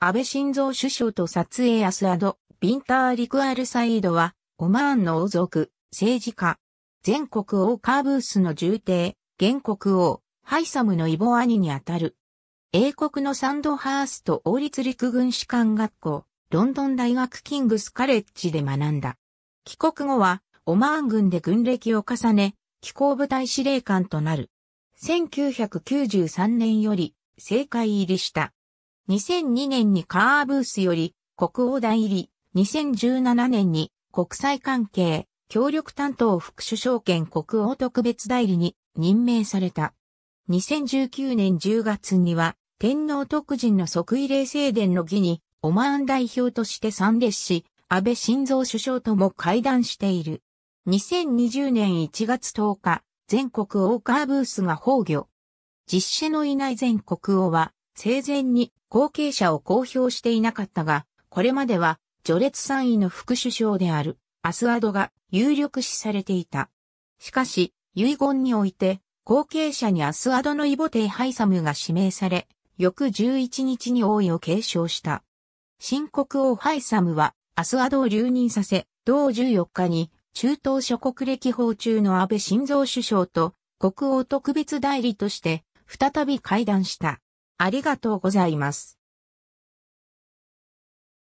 安倍晋三首相と撮影アスアド、ビンター・リクアル・サイードは、オマーンの王族、政治家、全国王カーブースの重帝、原国王、ハイサムの異母兄にあたる。英国のサンドハースト王立陸軍士官学校、ロンドン大学キングスカレッジで学んだ。帰国後は、オマーン軍で軍歴を重ね、機構部隊司令官となる。1993年より、政界入りした。2002年にカーブースより国王代理、2017年に国際関係協力担当副首相兼国王特別代理に任命された。2019年10月には天皇特人の即位礼正殿の儀にオマーン代表として参列し、安倍晋三首相とも会談している。2020年1月10日、全国王カーブースが崩御。実施のいない全国王は、生前に後継者を公表していなかったが、これまでは序列3位の副首相であるアスワドが有力視されていた。しかし、遺言において、後継者にアスワドのイボテイ・ハイサムが指名され、翌11日に王位を継承した。新国王ハイサムは、アスワドを留任させ、同14日に、中東諸国歴訪中の安倍晋三首相と、国王特別代理として、再び会談した。ありがとうございます。